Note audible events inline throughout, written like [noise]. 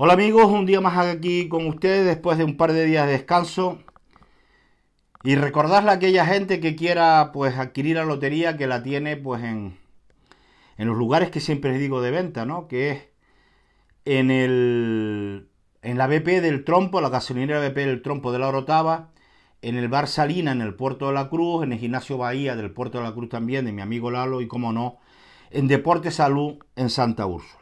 Hola amigos, un día más aquí con ustedes después de un par de días de descanso. Y recordarle a aquella gente que quiera pues adquirir la lotería que la tiene pues en, en los lugares que siempre les digo de venta, ¿no? Que es en el en la BP del Trompo, la gasolinera BP del Trompo de la Orotava, en el bar Salina en el Puerto de la Cruz, en el gimnasio Bahía del Puerto de la Cruz también de mi amigo Lalo y cómo no, en Deporte Salud en Santa Urso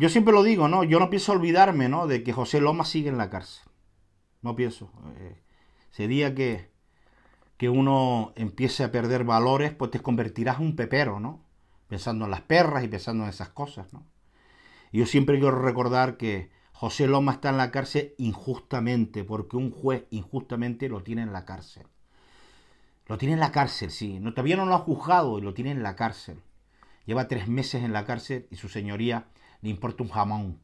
yo siempre lo digo, ¿no? Yo no pienso olvidarme, ¿no? De que José Loma sigue en la cárcel. No pienso. Eh, ese día que, uno empiece a perder valores, pues te convertirás en un pepero, ¿no? Pensando en las perras y pensando en esas cosas, ¿no? Y yo siempre quiero recordar que José Loma está en la cárcel injustamente, porque un juez injustamente lo tiene en la cárcel. Lo tiene en la cárcel, sí. No, todavía no lo ha juzgado y lo tiene en la cárcel. Lleva tres meses en la cárcel y su señoría le importa un jamón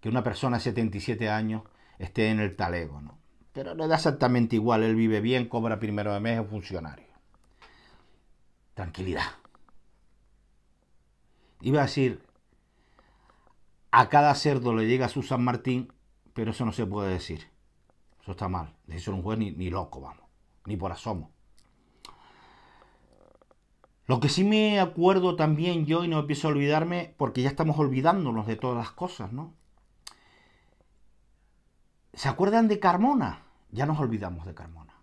que una persona de 77 años esté en el talego, Pero le da exactamente igual, él vive bien, cobra primero de mes, es funcionario. Tranquilidad. Iba a decir, a cada cerdo le llega su San Martín, pero eso no se puede decir. Eso está mal. De eso un juez ni, ni loco, vamos. Ni por asomo. Lo que sí me acuerdo también yo y no empiezo a olvidarme, porque ya estamos olvidándonos de todas las cosas, ¿no? ¿Se acuerdan de Carmona? Ya nos olvidamos de Carmona.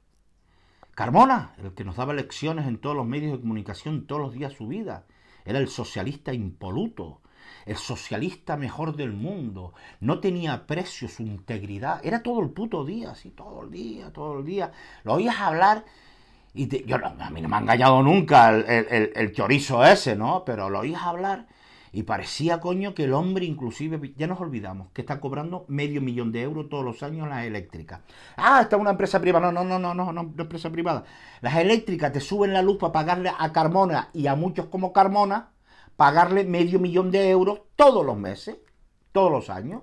Carmona, el que nos daba lecciones en todos los medios de comunicación todos los días de su vida, era el socialista impoluto, el socialista mejor del mundo, no tenía precio su integridad, era todo el puto día, así, todo el día, todo el día. Lo oías hablar y yo, a mí no me ha engañado nunca el, el, chorizo ese, ¿no? Pero lo oí hablar y parecía, coño, que el hombre inclusive, ya nos olvidamos, que está cobrando medio millón de euros todos los años las eléctricas. Ah, está una empresa privada. No, no, no, no, no, no empresa privada. Las eléctricas te suben la luz para pagarle a Carmona y a muchos como Carmona, pagarle medio millón de euros todos los meses, todos los años.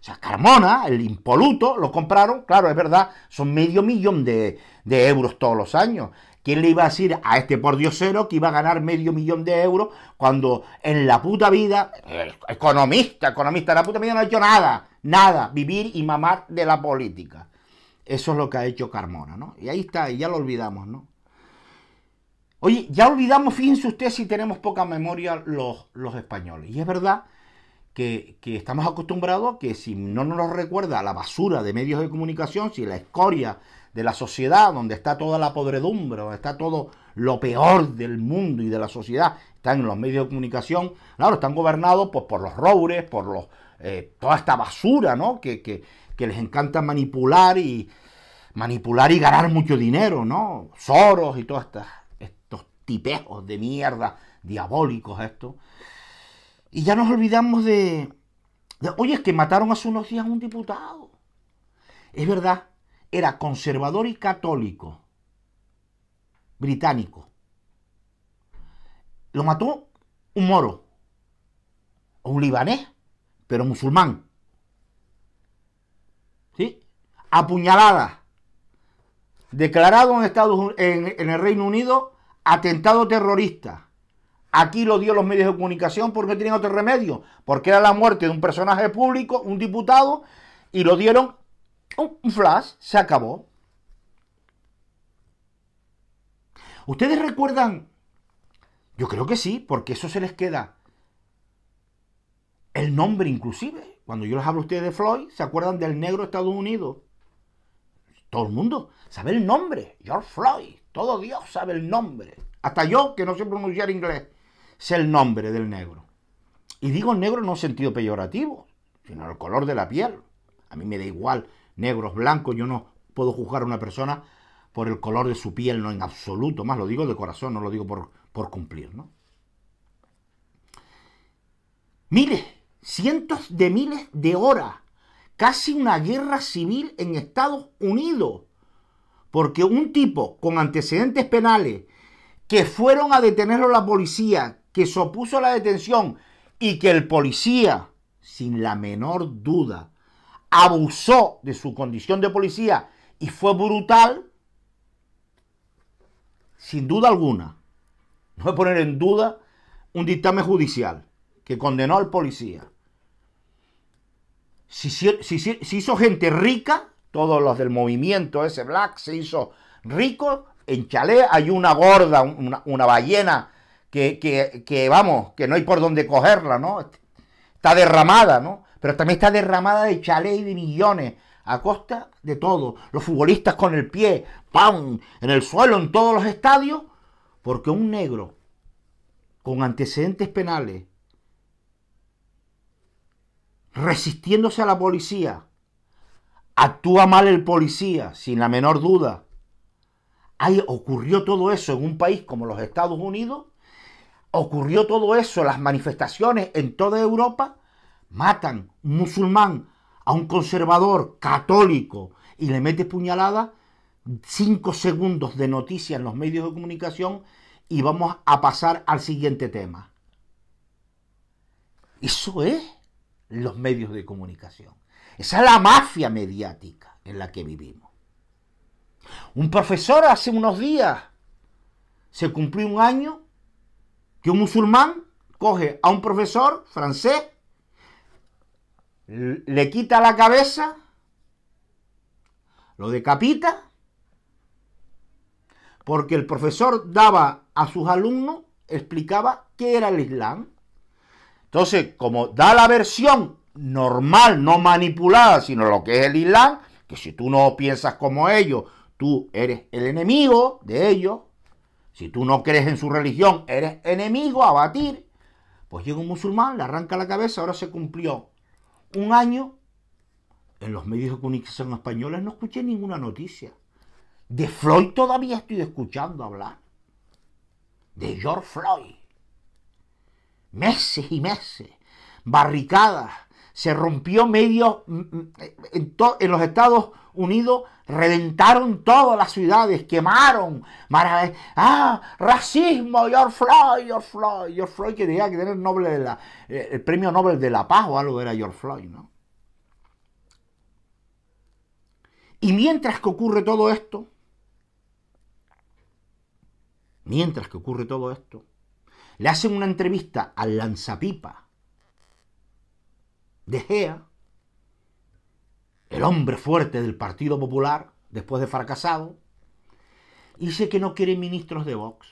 O sea, Carmona, el impoluto, lo compraron, claro, es verdad, son medio millón de, euros todos los años. ¿Quién le iba a decir a este pordiosero que iba a ganar medio millón de euros cuando en la puta vida, economista, economista, en la puta vida no ha hecho nada, nada, vivir y mamar de la política? Eso es lo que ha hecho Carmona, ¿no? Y ahí está, y ya lo olvidamos, ¿no? Oye, ya olvidamos, fíjense ustedes si tenemos poca memoria los, los españoles. Y es verdad que, estamos acostumbrados a que si no nos recuerda la basura de medios de comunicación, si la escoria de la sociedad, donde está toda la podredumbre, donde está todo lo peor del mundo y de la sociedad, está en los medios de comunicación, claro, están gobernados pues, por los roures, por los, eh, toda esta basura, ¿no? Que, que, que les encanta manipular y manipular y ganar mucho dinero, ¿no? Soros y todos estos tipejos de mierda diabólicos estos. Y ya nos olvidamos de, Oye, es que mataron hace unos días a un diputado. Es verdad, era conservador y católico. Británico. Lo mató un moro. un libanés, pero musulmán. ¿Sí? Apuñalada. Declarado en, Estados, en el Reino Unido atentado terrorista Aquí lo dio los medios de comunicación porque tienen otro remedio, porque era la muerte de un personaje público, un diputado, y lo dieron un flash, se acabó. ¿Ustedes recuerdan? Yo creo que sí, porque eso se les queda. El nombre inclusive. Cuando yo les hablo a ustedes de Floyd, se acuerdan del negro Estados Unidos. Todo el mundo sabe el nombre. George Floyd. Todo Dios sabe el nombre. Hasta yo, que no sé pronunciar inglés. Es el nombre del negro. Y digo negro no en sentido peyorativo, sino el color de la piel. A mí me da igual, negros, blancos, yo no puedo juzgar a una persona por el color de su piel, no en absoluto, más lo digo de corazón, no lo digo por, por cumplir, ¿no? Miles, cientos de miles de horas, casi una guerra civil en Estados Unidos, porque un tipo con antecedentes penales que fueron a detenerlo la policía, que se opuso a la detención y que el policía, sin la menor duda, abusó de su condición de policía y fue brutal, sin duda alguna, no voy a poner en duda un dictamen judicial que condenó al policía. Si, si, hizo gente rica, todos los del movimiento ese black se hizo rico, en Chalé hay una gorda, una ballena que, vamos, que no hay por dónde cogerla, ¿no? Está derramada, ¿no? Pero también está derramada de chale y de millones, a costa de todo. Los futbolistas con el pie, ¡pam!, en el suelo, en todos los estadios, porque un negro con antecedentes penales, resistiéndose a la policía, actúa mal el policía, sin la menor duda. Ahí ocurrió todo eso en un país como los Estados Unidos, ocurrió todo eso, las manifestaciones en toda Europa, matan un musulmán a un conservador católico y le mete puñalada, cinco segundos de noticia en los medios de comunicación y vamos a pasar al siguiente tema. Eso es los medios de comunicación. Esa es la mafia mediática en la que vivimos. Un profesor hace unos días se cumplió un año que un musulmán coge a un profesor francés, le quita la cabeza, lo decapita, porque el profesor daba a sus alumnos, explicaba qué era el Islam. Entonces, como da la versión normal, no manipulada, sino lo que es el Islam, que si tú no piensas como ellos, tú eres el enemigo de ellos, si tú no crees en su religión, eres enemigo a batir. Pues llega un musulmán, le arranca la cabeza, ahora se cumplió un año. En los medios de comunicación españoles no escuché ninguna noticia. De Floyd todavía estoy escuchando hablar. De George Floyd. Meses y meses. Barricadas se rompió medio mm, mm, eh, en, los Estados Unidos, reventaron todas las ciudades, quemaron. ah, racismo, George Floyd, George Floyd, George Floyd que tenía que tener eh, el premio Nobel de la Paz o algo era George Floyd, ¿no? Y mientras que ocurre todo esto, mientras que ocurre todo esto, le hacen una entrevista al lanzapipa de Gea, el hombre fuerte del Partido Popular, después de fracasado, dice que no quiere ministros de Vox.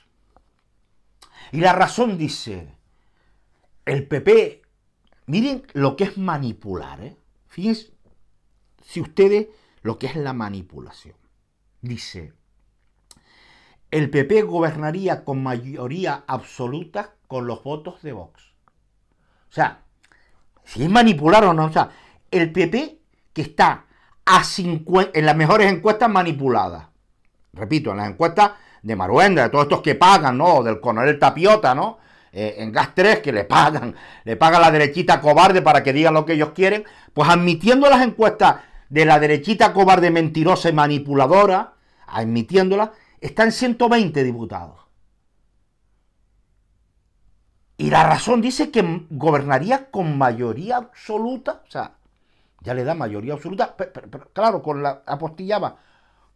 Y la razón dice, el PP, miren lo que es manipular, ¿eh? fíjense si ustedes lo que es la manipulación. Dice, el PP gobernaría con mayoría absoluta con los votos de Vox. O sea, si es manipular o no. O sea, el PP que está a en las mejores encuestas manipuladas, repito, en las encuestas de Maruenda, de todos estos que pagan, ¿no? Del coronel Tapiota, ¿no? Eh, en Gas 3, que le pagan, le pagan la derechita cobarde para que digan lo que ellos quieren, pues admitiendo las encuestas de la derechita cobarde, mentirosa y manipuladora, admitiéndolas, están 120 diputados. Y la razón dice que gobernaría con mayoría absoluta, o sea, ya le da mayoría absoluta, pero, claro, con la apostillaba,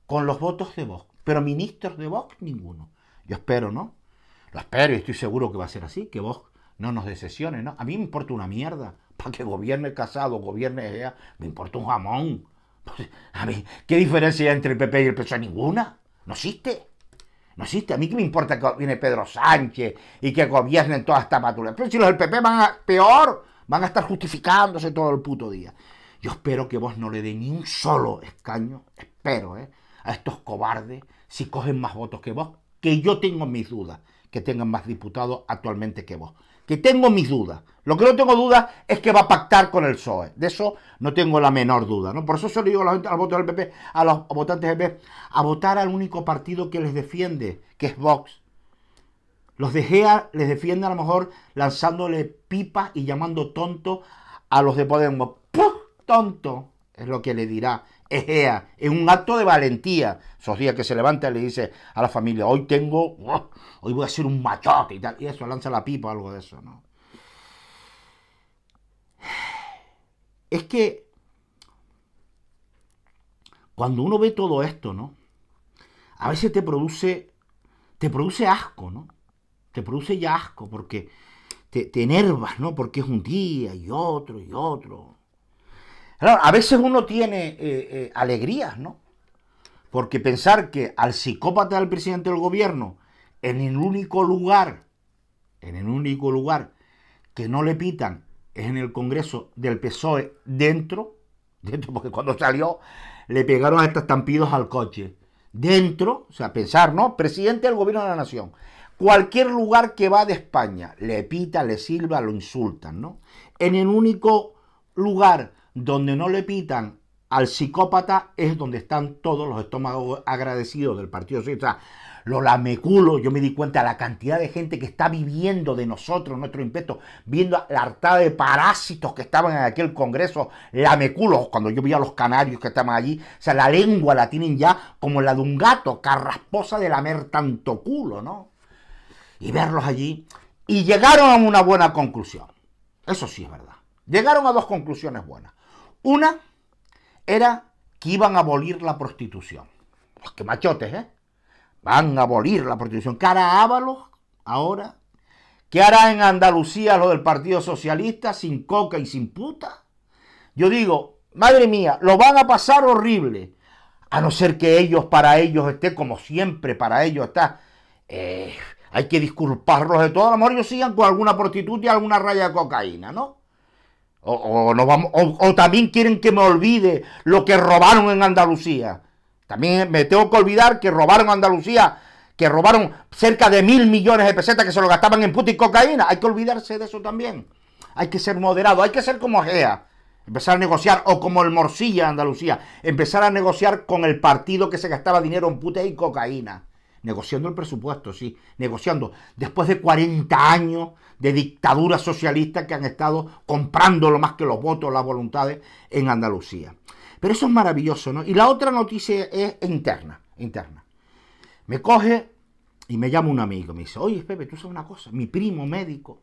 con los votos de Vox, pero ministros de Vox ninguno. Yo espero, ¿no? Lo espero y estoy seguro que va a ser así, que Vox no nos decesione, ¿no? A mí me importa una mierda, para que gobierne Casado, gobierne ella, me importa un jamón. Pues, a mí, ¿qué diferencia hay entre el PP y el PSOE? Ninguna, no existe. No existe. A mí que me importa que viene Pedro Sánchez y que gobiernen toda esta maturidad? Pero si los del PP van a peor, van a estar justificándose todo el puto día. Yo espero que vos no le dé ni un solo escaño, espero, ¿eh? a estos cobardes si cogen más votos que vos, que yo tengo mis dudas que tengan más diputados actualmente que vos que tengo mis dudas. Lo que no tengo duda es que va a pactar con el PSOE. De eso no tengo la menor duda. ¿no? Por eso se lo digo a, al voto del PP, a los votantes del PP, a votar al único partido que les defiende, que es Vox. Los de Gea les defiende a lo mejor lanzándole pipas y llamando tonto a los de Podemos. ¡Tonto! Es lo que le dirá es un acto de valentía. Esos días que se levanta y le dice a la familia, hoy tengo, ¡oh! hoy voy a ser un machote y tal. Y eso, lanza la pipa o algo de eso, ¿no? Es que cuando uno ve todo esto, ¿no? A veces te produce, te produce asco, ¿no? Te produce ya asco porque te, te enervas, ¿no? Porque es un día y otro y otro. Claro, a veces uno tiene eh, eh, alegrías, ¿no? Porque pensar que al psicópata del presidente del gobierno, en el único lugar, en el único lugar que no le pitan es en el Congreso del PSOE dentro, [laughs] dentro porque cuando salió le pegaron a estas estampidos al coche. Dentro, o sea, pensar, ¿no? Presidente del gobierno de la nación. Cualquier lugar que va de España, le pita, le silba, lo insultan, ¿no? En el único lugar donde no le pitan al psicópata es donde están todos los estómagos agradecidos del Partido Socialista. Lo lameculo, yo me di cuenta de la cantidad de gente que está viviendo de nosotros, nuestro impeto, viendo la hartada de parásitos que estaban en aquel Congreso, lameculos, cuando yo vi a los canarios que estaban allí, o sea, la lengua la tienen ya como la de un gato, carrasposa de lamer tanto culo, ¿no? Y verlos allí, y llegaron a una buena conclusión. Eso sí es verdad. Llegaron a dos conclusiones buenas. Una era que iban a abolir la prostitución. Los que machotes, ¿eh? Van a abolir la prostitución. Cara Ábalos, ahora. ¿Qué hará en Andalucía lo del Partido Socialista sin coca y sin puta? Yo digo, madre mía, lo van a pasar horrible. A no ser que ellos, para ellos, esté como siempre, para ellos está. Eh, hay que disculparlos de todo. A lo mejor ellos sigan con alguna prostituta y alguna raya de cocaína, ¿no? O, no vamos, o, también quieren que me olvide lo que robaron en Andalucía. También me tengo que olvidar que robaron Andalucía, que robaron cerca de mil millones de pesetas que se lo gastaban en puta y cocaína. Hay que olvidarse de eso también. Hay que ser moderado, hay que ser como Gea. Empezar a negociar, o como el Morcilla Andalucía, empezar a negociar con el partido que se gastaba dinero en puta y cocaína negociando el presupuesto, sí, negociando, después de 40 años de dictadura socialista que han estado comprando lo más que los votos, las voluntades en Andalucía. Pero eso es maravilloso, ¿no? Y la otra noticia es interna, interna. Me coge y me llama un amigo, me dice, oye Pepe, tú sabes una cosa, mi primo médico,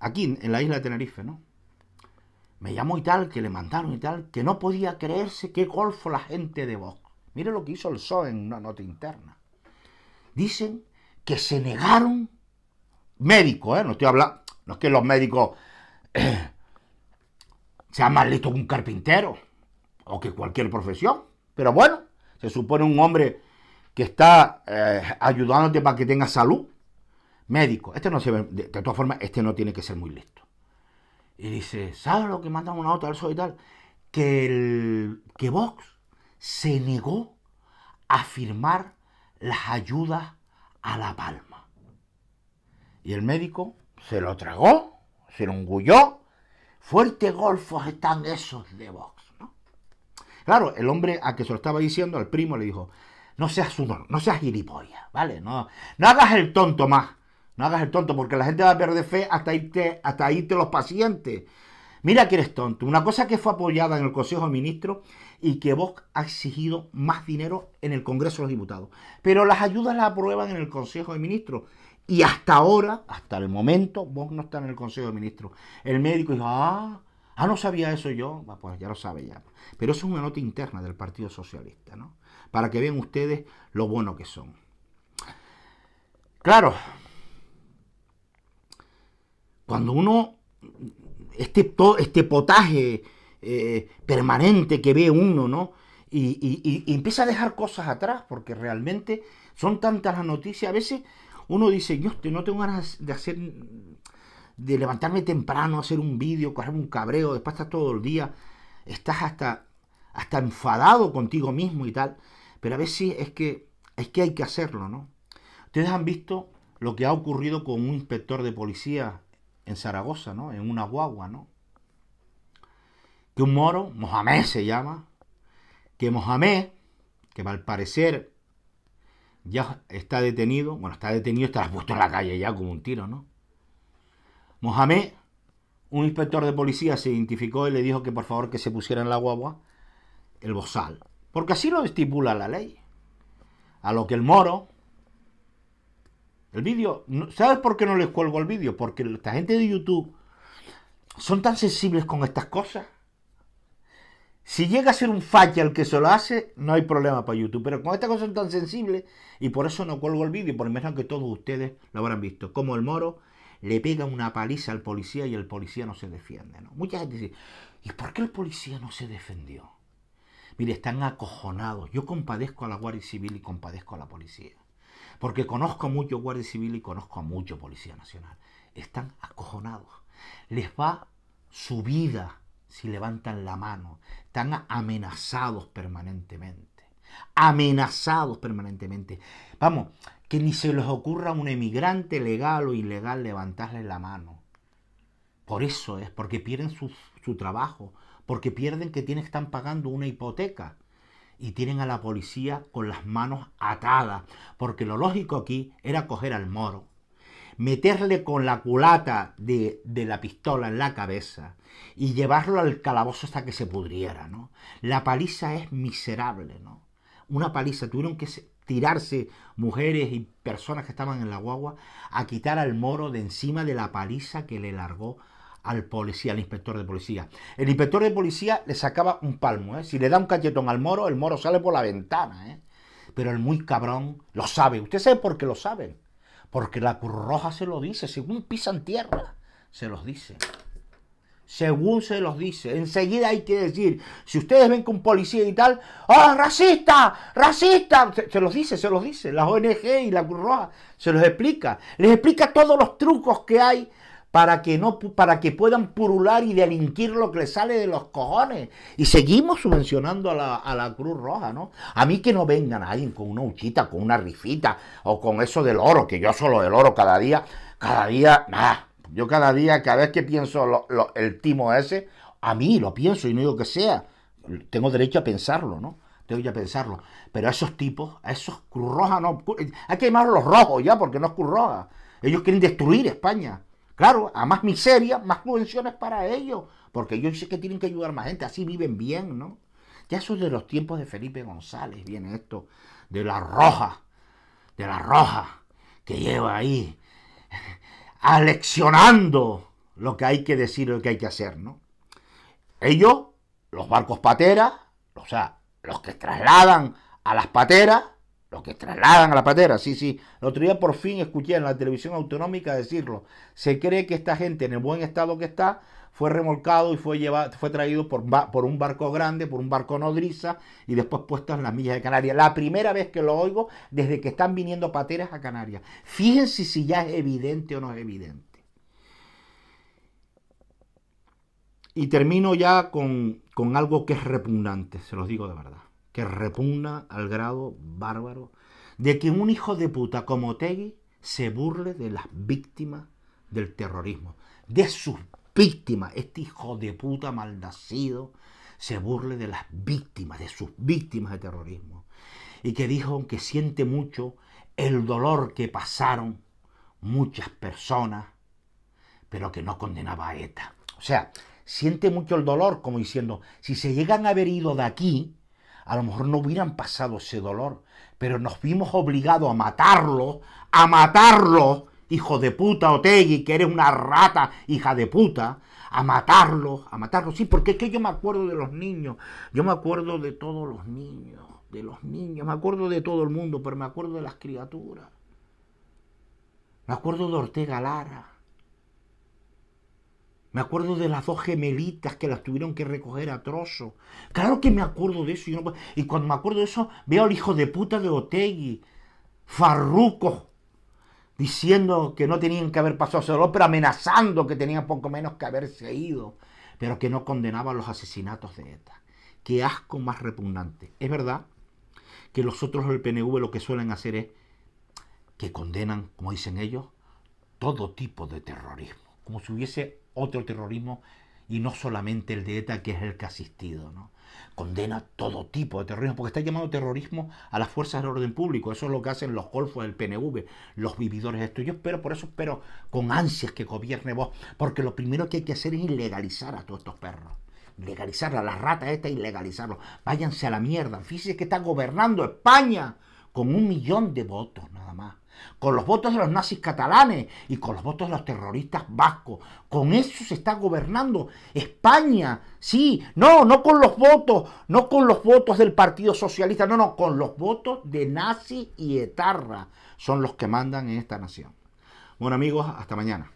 aquí en la isla de Tenerife, ¿no? Me llamó y tal, que le mandaron y tal, que no podía creerse qué golfo la gente de Bosco. Mire lo que hizo el PSOE en una nota interna. Dicen que se negaron médicos, ¿eh? no estoy hablando, no es que los médicos eh, sean más listos que un carpintero o que cualquier profesión, pero bueno, se supone un hombre que está eh, ayudándote para que tengas salud, médico. Este no se ve, de, todas formas, este no tiene que ser muy listo. Y dice, ¿sabes lo que mandan una nota al PSOE y tal? Que, el, que Vox se negó a firmar las ayudas a La Palma. Y el médico se lo tragó, se lo engulló. Fuertes golfos están esos de Vox. ¿no? Claro, el hombre a que se lo estaba diciendo, al primo, le dijo, no seas uno, no seas gilipollas, ¿vale? No, no hagas el tonto más. No hagas el tonto, porque la gente va a perder fe hasta hasta irte los pacientes. Mira que eres tonto. Una cosa que fue apoyada en el Consejo de Ministros y que vos ha exigido más dinero en el Congreso de los Diputados. Pero las ayudas las aprueban en el Consejo de Ministros. Y hasta ahora, hasta el momento, vos no está en el Consejo de Ministros. El médico dijo, ah, ah, no sabía eso yo. Pues ya lo sabe ya. Pero eso es una nota interna del Partido Socialista, ¿no? Para que vean ustedes lo bueno que son. Claro, cuando uno este, todo este potaje eh, permanente que ve uno, ¿no? Y, empieza a dejar cosas atrás, porque realmente son tantas las noticias. A veces uno dice, yo este, no tengo ganas de hacer, de levantarme temprano, hacer un vídeo, coger un cabreo, después estás todo el día, estás hasta, hasta enfadado contigo mismo y tal. Pero a veces es que, es que hay que hacerlo, ¿no? Ustedes han visto lo que ha ocurrido con un inspector de policía en Zaragoza, ¿no? En una guagua, ¿no? Que un moro, Mohamed se llama, que Mohamed, que al parecer ya está detenido, bueno, está detenido, está puesto en la calle ya como un tiro, ¿no? Mohamed, un inspector de policía se identificó y le dijo que por favor que se pusiera en la guagua el bozal, porque así lo estipula la ley. A lo que el moro, el vídeo, ¿sabes por qué no les cuelgo el vídeo? Porque esta gente de YouTube son tan sensibles con estas cosas. Si llega a ser un falla el que se lo hace, no hay problema para YouTube. Pero con estas cosas son tan sensibles y por eso no cuelgo el vídeo, por el menos que todos ustedes lo habrán visto. Como el moro le pega una paliza al policía y el policía no se defiende. Mucha gente dice, ¿y por qué el policía no se defendió? Mire, están acojonados. Yo compadezco a la Guardia Civil y compadezco a la policía porque conozco mucho Guardia Civil y conozco a mucho policía nacional. Están acojonados. Les va su vida si levantan la mano. Están amenazados permanentemente. Amenazados permanentemente. Vamos, que ni se les ocurra a un emigrante legal o ilegal levantarle la mano. Por eso es, porque pierden su, trabajo, porque pierden que tienen, están pagando una hipoteca, y tienen a la policía con las manos atadas, porque lo lógico aquí era coger al moro, meterle con la culata de, la pistola en la cabeza y llevarlo al calabozo hasta que se pudriera, ¿no? La paliza es miserable, ¿no? Una paliza, tuvieron que tirarse mujeres y personas que estaban en la guagua a quitar al moro de encima de la paliza que le largó al policía, al inspector de policía. El inspector de policía le sacaba un palmo, ¿eh? Si le da un cachetón al moro, el moro sale por la ventana, ¿eh? Pero el muy cabrón lo sabe. ¿Usted sabe por qué lo saben? Porque la Cruz Roja se lo dice, según pisan tierra, se los dice. Según se los dice. Enseguida hay que decir, si ustedes ven que un policía y tal, ¡Oh, racista! ¡Racista! Se, los dice, se los dice. La ONG y la Cruz Roja se los explica. Les explica todos los trucos que hay para que, no, para que puedan purular y delinquir lo que les sale de los cojones. Y seguimos subvencionando a la, a la Cruz Roja, ¿no? A mí que no vengan alguien con una huchita, con una rifita o con eso del oro, que yo solo del oro cada día, cada día, nada yo cada día, cada vez que pienso el timo ese, a mí lo pienso y no digo que sea. Tengo derecho a pensarlo, ¿no? Tengo derecho a pensarlo. Pero a esos tipos, a esos Cruz Roja no. Hay que llamarlos los rojos ya, porque no es Cruz Roja. Ellos quieren destruir España. Claro, a más miseria, más convenciones para ellos, porque ellos dicen que tienen que ayudar a más gente, así viven bien, ¿no? Ya eso de los tiempos de Felipe González, viene esto, de la roja, de la roja que lleva ahí, [laughs] aleccionando lo que hay que decir, lo que hay que hacer, ¿no? Ellos, los barcos pateras, o sea, los que trasladan a las pateras, los que trasladan a la patera, sí, sí. El otro día por fin escuché en la televisión autonómica decirlo. Se cree que esta gente, en el buen estado que está, fue remolcado y fue, llevado, fue traído por, un barco grande, por un barco nodriza y después puesto en las millas de Canarias. La primera vez que lo oigo desde que están viniendo pateras a Canarias. Fíjense si ya es evidente o no es evidente. Y termino ya con, con algo que es repugnante, se los digo de verdad que repugna al grado bárbaro de que un hijo de puta como Tegui se burle de las víctimas del terrorismo, de sus víctimas. Este hijo de puta malnacido se burle de las víctimas, de sus víctimas de terrorismo. Y que dijo que siente mucho el dolor que pasaron muchas personas, pero que no condenaba a ETA. O sea, siente mucho el dolor como diciendo, si se llegan a haber ido de aquí, a lo mejor no hubieran pasado ese dolor, pero nos vimos obligados a matarlo, a matarlo, hijo de puta Otegi, que eres una rata, hija de puta, a matarlo, a matarlo, sí, porque es que yo me acuerdo de los niños, yo me acuerdo de todos los niños, de los niños, me acuerdo de todo el mundo, pero me acuerdo de las criaturas, me acuerdo de Ortega Lara, me acuerdo de las dos gemelitas que las tuvieron que recoger a trozo. Claro que me acuerdo de eso. Y cuando me acuerdo de eso, veo al hijo de puta de Otegui, farruco, diciendo que no tenían que haber pasado a solo, pero amenazando que tenían poco menos que haberse ido, pero que no condenaba los asesinatos de ETA. Qué asco más repugnante. Es verdad que los otros del PNV lo que suelen hacer es que condenan, como dicen ellos, todo tipo de terrorismo, como si hubiese otro terrorismo y no solamente el de ETA, que es el que ha asistido. ¿no? Condena todo tipo de terrorismo, porque está llamado terrorismo a las fuerzas del orden público. Eso es lo que hacen los golfos del PNV, los vividores de esto. Yo espero, por eso espero con ansias que gobierne vos, porque lo primero que hay que hacer es ilegalizar a todos estos perros. Legalizar a las rata esta, y Váyanse a la mierda. fíjese que está gobernando España con un millón de votos nada más con los votos de los nazis catalanes y con los votos de los terroristas vascos. Con eso se está gobernando España. Sí, no, no con los votos, no con los votos del Partido Socialista, no, no, con los votos de nazi y etarra son los que mandan en esta nación. Bueno amigos, hasta mañana.